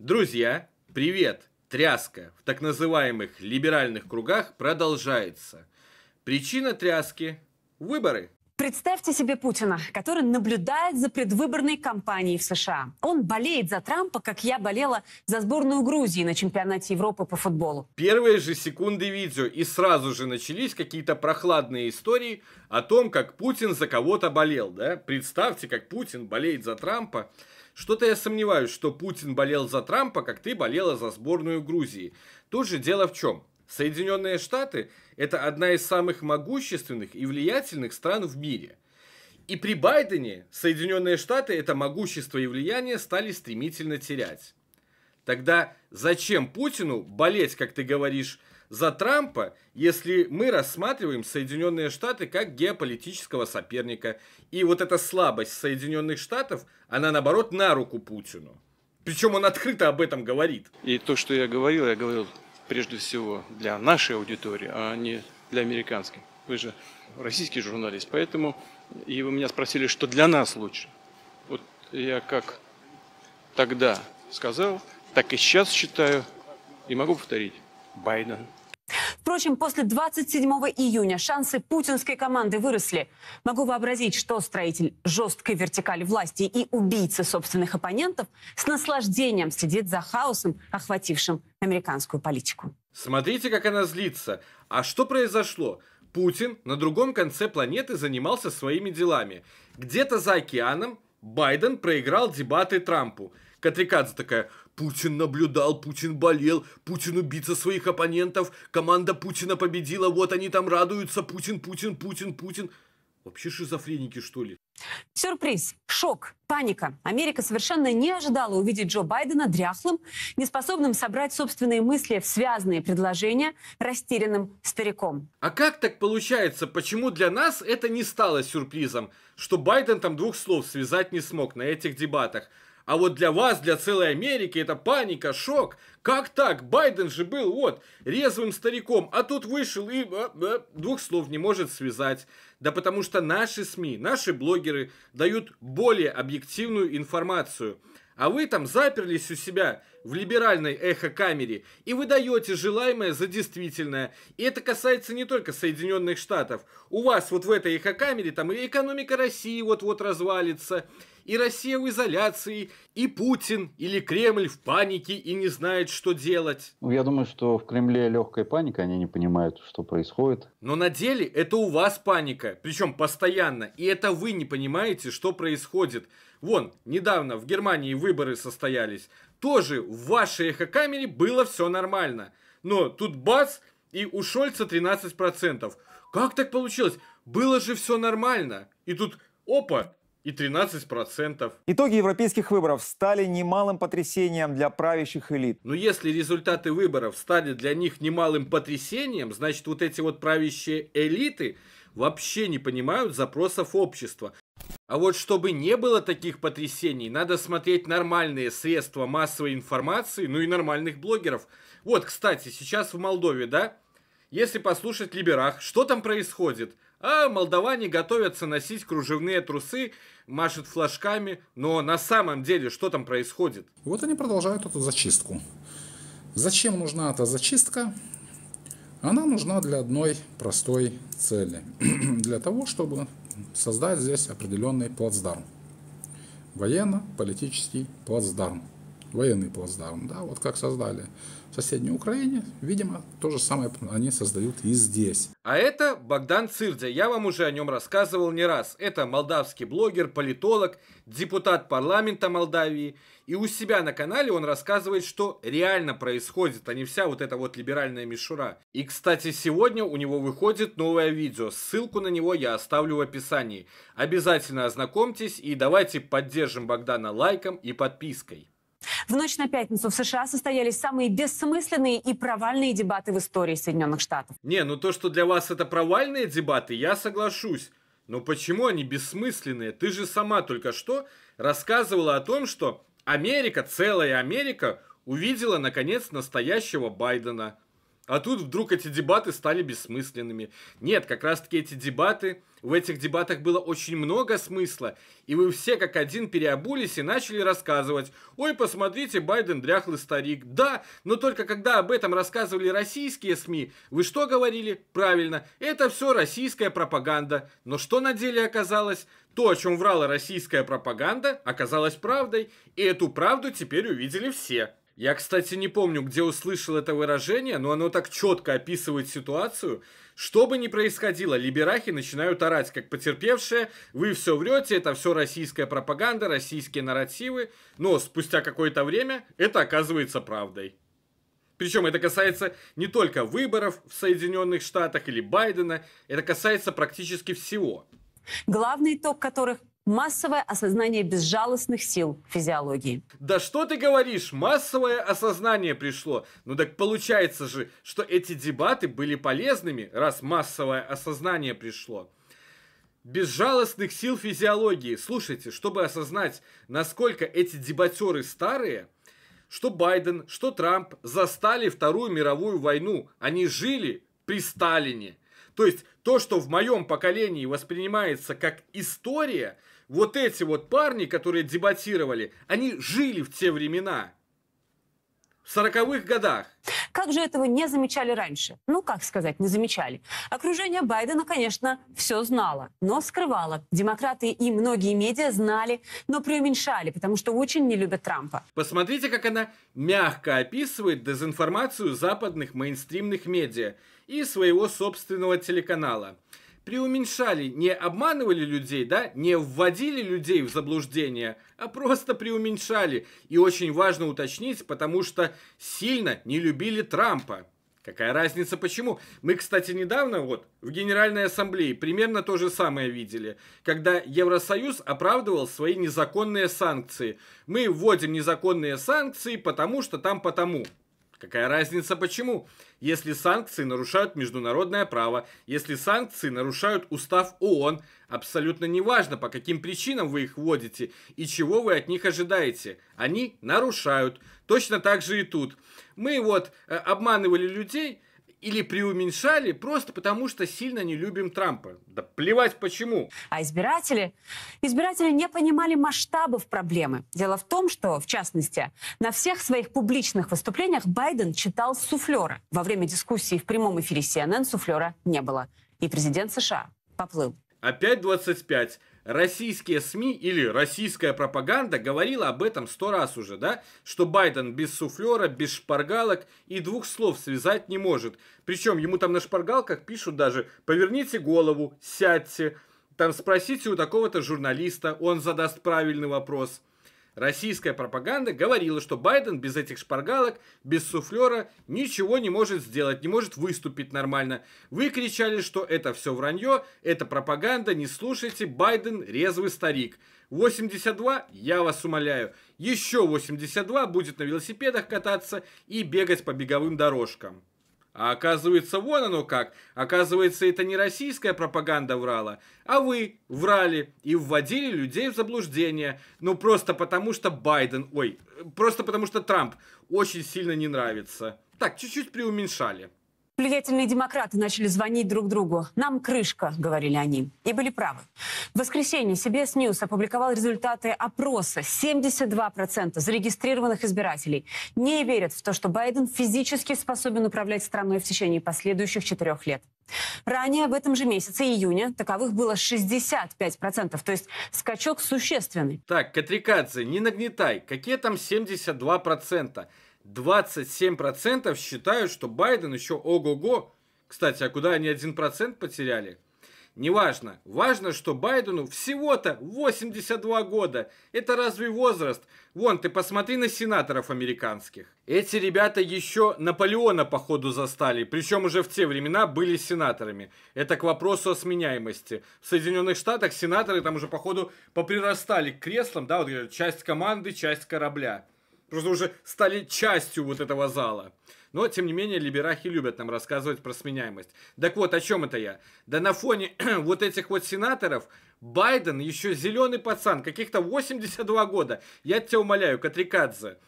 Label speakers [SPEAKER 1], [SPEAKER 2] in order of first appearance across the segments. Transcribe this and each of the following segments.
[SPEAKER 1] Друзья, привет! Тряска в так называемых либеральных кругах продолжается. Причина тряски – выборы.
[SPEAKER 2] Представьте себе Путина, который наблюдает за предвыборной кампанией в США. Он болеет за Трампа, как я болела за сборную Грузии на чемпионате Европы по футболу.
[SPEAKER 1] Первые же секунды видео и сразу же начались какие-то прохладные истории о том, как Путин за кого-то болел. Да? Представьте, как Путин болеет за Трампа. Что-то я сомневаюсь, что Путин болел за Трампа, как ты болела за сборную Грузии. Тут же дело в чем. Соединенные Штаты – это одна из самых могущественных и влиятельных стран в мире. И при Байдене Соединенные Штаты это могущество и влияние стали стремительно терять. Тогда зачем Путину болеть, как ты говоришь, за Трампа, если мы рассматриваем Соединенные Штаты как геополитического соперника. И вот эта слабость Соединенных Штатов, она наоборот на руку Путину. Причем он открыто об этом говорит. И то, что я говорил, я говорил прежде всего для нашей аудитории, а не для американской. Вы же российский журналист, поэтому и вы меня спросили, что для нас лучше. Вот я как тогда сказал, так и сейчас считаю, и могу повторить, Байден.
[SPEAKER 2] Впрочем, после 27 июня шансы путинской команды выросли. Могу вообразить, что строитель жесткой вертикали власти и убийца собственных оппонентов с наслаждением следит за хаосом, охватившим американскую политику.
[SPEAKER 1] Смотрите, как она злится. А что произошло? Путин на другом конце планеты занимался своими делами. Где-то за океаном Байден проиграл дебаты Трампу. Катрикадзе такая, Путин наблюдал, Путин болел, Путин убийца своих оппонентов, команда Путина победила, вот они там радуются, Путин, Путин, Путин, Путин. Вообще шизофреники, что ли?
[SPEAKER 2] Сюрприз, шок, паника. Америка совершенно не ожидала увидеть Джо Байдена дряхлым, неспособным собрать собственные мысли в связанные предложения, растерянным стариком.
[SPEAKER 1] А как так получается? Почему для нас это не стало сюрпризом, что Байден там двух слов связать не смог на этих дебатах? А вот для вас, для целой Америки, это паника, шок. Как так? Байден же был вот резвым стариком, а тут вышел и а, а, двух слов не может связать. Да потому что наши СМИ, наши блогеры дают более объективную информацию. А вы там заперлись у себя в либеральной эхо-камере и выдаете желаемое за действительное. И это касается не только Соединенных Штатов. У вас вот в этой эхо-камере там и экономика России вот-вот развалится, и Россия в изоляции, и Путин или Кремль в панике и не знает, что делать. Ну, я думаю, что в Кремле легкая паника, они не понимают, что происходит. Но на деле это у вас паника, причем постоянно, и это вы не понимаете, что происходит. Вон, недавно в Германии выборы состоялись. Тоже в вашей эхокамере было все нормально. Но тут бац, и у Шольца 13%. Как так получилось? Было же все нормально. И тут, опа, и 13%. Итоги европейских выборов стали немалым потрясением для
[SPEAKER 2] правящих элит.
[SPEAKER 1] Но если результаты выборов стали для них немалым потрясением, значит вот эти вот правящие элиты вообще не понимают запросов общества. А вот чтобы не было таких потрясений, надо смотреть нормальные средства массовой информации, ну и нормальных блогеров. Вот, кстати, сейчас в Молдове, да? Если послушать Либерах, что там происходит? А молдаване готовятся носить кружевные трусы, машут флажками. Но на самом деле что там происходит? вот они продолжают эту зачистку. Зачем нужна эта зачистка? Она нужна для одной простой цели. для того, чтобы создать здесь определенный плацдарм. Военно-политический плацдарм военный плацдарм, да, вот как создали в соседней Украине, видимо, то же самое они создают и здесь. А это Богдан Цирдя, я вам уже о нем рассказывал не раз. Это молдавский блогер, политолог, депутат парламента Молдавии. И у себя на канале он рассказывает, что реально происходит, а не вся вот эта вот либеральная мишура. И, кстати, сегодня у него выходит новое видео. Ссылку на него я оставлю в описании. Обязательно ознакомьтесь и давайте поддержим Богдана лайком и подпиской.
[SPEAKER 2] В ночь на пятницу в США состоялись самые бессмысленные и провальные дебаты в истории Соединенных Штатов.
[SPEAKER 1] Не, ну то, что для вас это провальные дебаты, я соглашусь. Но почему они бессмысленные? Ты же сама только что рассказывала о том, что Америка, целая Америка, увидела, наконец, настоящего Байдена – а тут вдруг эти дебаты стали бессмысленными. Нет, как раз-таки эти дебаты, в этих дебатах было очень много смысла, и вы все как один переобулись и начали рассказывать, ой, посмотрите, Байден дряхлый старик. Да, но только когда об этом рассказывали российские СМИ, вы что говорили? Правильно, это все российская пропаганда. Но что на деле оказалось? То, о чем врала российская пропаганда, оказалось правдой, и эту правду теперь увидели все. Я, кстати, не помню, где услышал это выражение, но оно так четко описывает ситуацию. Что бы ни происходило, либерахи начинают орать, как потерпевшие, вы все врете, это все российская пропаганда, российские нарративы, но спустя какое-то время это оказывается правдой. Причем это касается не только выборов в Соединенных Штатах или Байдена, это касается практически всего.
[SPEAKER 2] Главный итог которых массовое осознание безжалостных сил физиологии. Да что ты говоришь, массовое
[SPEAKER 1] осознание пришло. Ну так получается же, что эти дебаты были полезными, раз массовое осознание пришло. Безжалостных сил физиологии. Слушайте, чтобы осознать, насколько эти дебатеры старые, что Байден, что Трамп застали Вторую мировую войну. Они жили при Сталине. То есть то, что в моем поколении воспринимается как история – вот эти вот парни, которые дебатировали, они жили в те времена, в сороковых годах.
[SPEAKER 2] Как же этого не замечали раньше? Ну, как сказать, не замечали. Окружение Байдена, конечно, все знало, но скрывало. Демократы и многие медиа знали, но преуменьшали, потому что очень не любят Трампа.
[SPEAKER 1] Посмотрите, как она мягко описывает дезинформацию западных мейнстримных медиа и своего собственного телеканала – преуменьшали, не обманывали людей, да, не вводили людей в заблуждение, а просто преуменьшали. И очень важно уточнить, потому что сильно не любили Трампа. Какая разница почему? Мы, кстати, недавно вот в Генеральной Ассамблее примерно то же самое видели, когда Евросоюз оправдывал свои незаконные санкции. Мы вводим незаконные санкции, потому что там потому. Какая разница почему? Если санкции нарушают международное право, если санкции нарушают устав ООН, абсолютно неважно, по каким причинам вы их вводите и чего вы от них ожидаете. Они нарушают. Точно так же и тут. Мы вот э, обманывали людей, или преуменьшали просто
[SPEAKER 2] потому, что сильно не любим Трампа. Да плевать почему. А избиратели? Избиратели не понимали масштабов проблемы. Дело в том, что, в частности, на всех своих публичных выступлениях Байден читал суфлера. Во время дискуссии в прямом эфире CNN суфлера не было. И президент США поплыл.
[SPEAKER 1] Опять 25 российские СМИ или российская пропаганда говорила об этом сто раз уже, да, что Байден без суфлера, без шпаргалок и двух слов связать не может. Причем ему там на шпаргалках пишут даже «поверните голову, сядьте», там спросите у такого-то журналиста, он задаст правильный вопрос – Российская пропаганда говорила, что Байден без этих шпаргалок, без суфлера ничего не может сделать, не может выступить нормально. Вы кричали, что это все вранье, это пропаганда, не слушайте, Байден резвый старик. 82, я вас умоляю, еще 82 будет на велосипедах кататься и бегать по беговым дорожкам. А оказывается, вон оно как. Оказывается, это не российская пропаганда врала, а вы врали и вводили людей в заблуждение. Ну, просто потому что Байден, ой, просто потому что Трамп очень сильно не нравится. Так, чуть-чуть преуменьшали.
[SPEAKER 2] Влиятельные демократы начали звонить друг другу. «Нам крышка», — говорили они. И были правы. В воскресенье CBS News опубликовал результаты опроса. 72% зарегистрированных избирателей не верят в то, что Байден физически способен управлять страной в течение последующих четырех лет. Ранее в этом же месяце, июня, таковых было 65%, то есть скачок существенный.
[SPEAKER 1] Так, Катрикадзе, не нагнетай, какие там 72%? 27% считают, что Байден еще ого-го. Кстати, а куда они 1% потеряли? Неважно. Важно, что Байдену всего-то 82 года. Это разве возраст? Вон, ты посмотри на сенаторов американских. Эти ребята еще Наполеона, походу, застали. Причем уже в те времена были сенаторами. Это к вопросу о сменяемости. В Соединенных Штатах сенаторы там уже, походу, поприрастали к креслам. Да, вот часть команды, часть корабля просто уже стали частью вот этого зала. Но, тем не менее, либерахи любят нам рассказывать про сменяемость. Так вот, о чем это я? Да на фоне вот этих вот сенаторов Байден еще зеленый пацан, каких-то 82 года. Я тебя умоляю, Катрикадзе.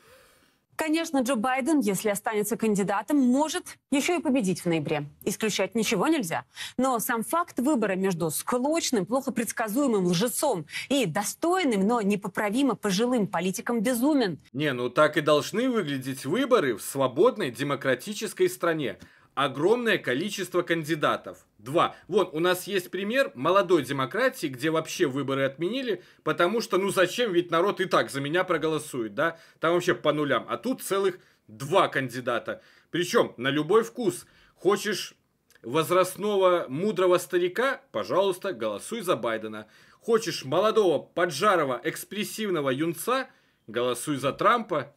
[SPEAKER 2] Конечно, Джо Байден, если останется кандидатом, может еще и победить в ноябре. Исключать ничего нельзя. Но сам факт выбора между склочным, плохо предсказуемым лжецом и достойным, но непоправимо пожилым политиком безумен.
[SPEAKER 1] Не, ну так и должны выглядеть выборы в свободной демократической стране. Огромное количество кандидатов. Два. Вот, у нас есть пример молодой демократии, где вообще выборы отменили, потому что, ну зачем, ведь народ и так за меня проголосует, да? Там вообще по нулям. А тут целых два кандидата. Причем на любой вкус. Хочешь возрастного мудрого старика, пожалуйста, голосуй за Байдена. Хочешь молодого, поджарого, экспрессивного юнца, голосуй за Трампа.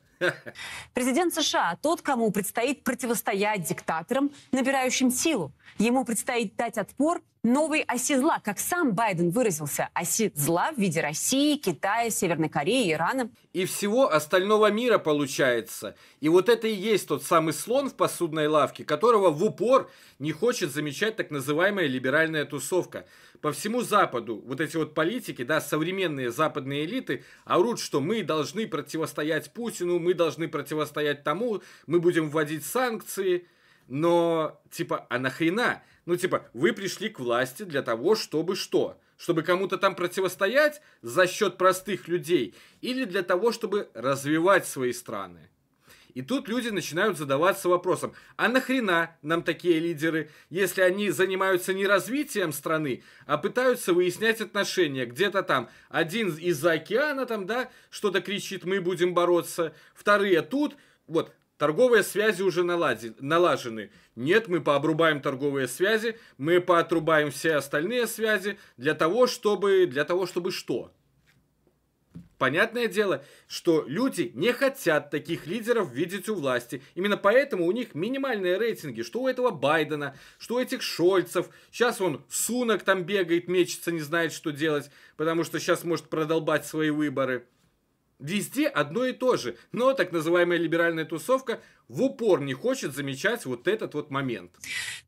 [SPEAKER 2] Президент США – тот, кому предстоит противостоять диктаторам, набирающим силу. Ему предстоит дать отпор новой оси зла, как сам Байден выразился, оси зла в виде России, Китая, Северной Кореи, Ирана.
[SPEAKER 1] И всего остального мира получается. И вот это и есть тот самый слон в посудной лавке, которого в упор не хочет замечать так называемая либеральная тусовка. По всему Западу вот эти вот политики, да, современные западные элиты орут, что мы должны противостоять Путину, мы должны противостоять тому, мы будем вводить санкции. Но, типа, а нахрена? Ну, типа, вы пришли к власти для того, чтобы что? Чтобы кому-то там противостоять за счет простых людей или для того, чтобы развивать свои страны? И тут люди начинают задаваться вопросом, а нахрена нам такие лидеры, если они занимаются не развитием страны, а пытаются выяснять отношения. Где-то там один из-за океана там, да, что-то кричит, мы будем бороться. Вторые тут, вот, Торговые связи уже налади, налажены. Нет, мы пообрубаем торговые связи, мы поотрубаем все остальные связи для того, чтобы... Для того, чтобы что? Понятное дело, что люди не хотят таких лидеров видеть у власти. Именно поэтому у них минимальные рейтинги. Что у этого Байдена, что у этих Шольцев. Сейчас он Сунок там бегает, мечется, не знает, что делать. Потому что сейчас может продолбать свои выборы. Везде одно и то же. Но так называемая либеральная тусовка в упор не хочет замечать вот этот вот момент.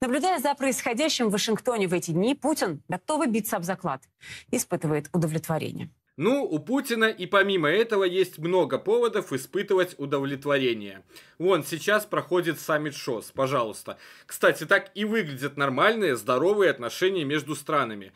[SPEAKER 2] Наблюдая за происходящим в Вашингтоне в эти дни, Путин готовый биться об заклад. Испытывает удовлетворение.
[SPEAKER 1] Ну, у Путина и помимо этого есть много поводов испытывать удовлетворение. Вон, сейчас проходит саммит ШОС, пожалуйста. Кстати, так и выглядят нормальные, здоровые отношения между странами.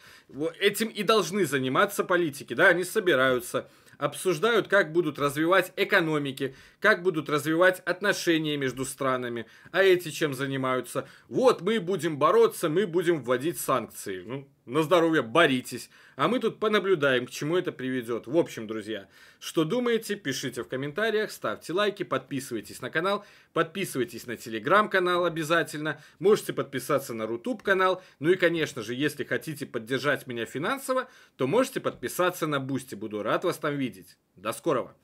[SPEAKER 1] Этим и должны заниматься политики, да, они собираются обсуждают, как будут развивать экономики, как будут развивать отношения между странами, а эти чем занимаются. Вот мы будем бороться, мы будем вводить санкции. Ну, на здоровье, боритесь. А мы тут понаблюдаем, к чему это приведет. В общем, друзья, что думаете, пишите в комментариях, ставьте лайки, подписывайтесь на канал, подписывайтесь на телеграм-канал обязательно, можете подписаться на рутуб канал. Ну и, конечно же, если хотите поддержать меня финансово, то можете подписаться на Бусти. Буду рад вас там видеть. До скорого!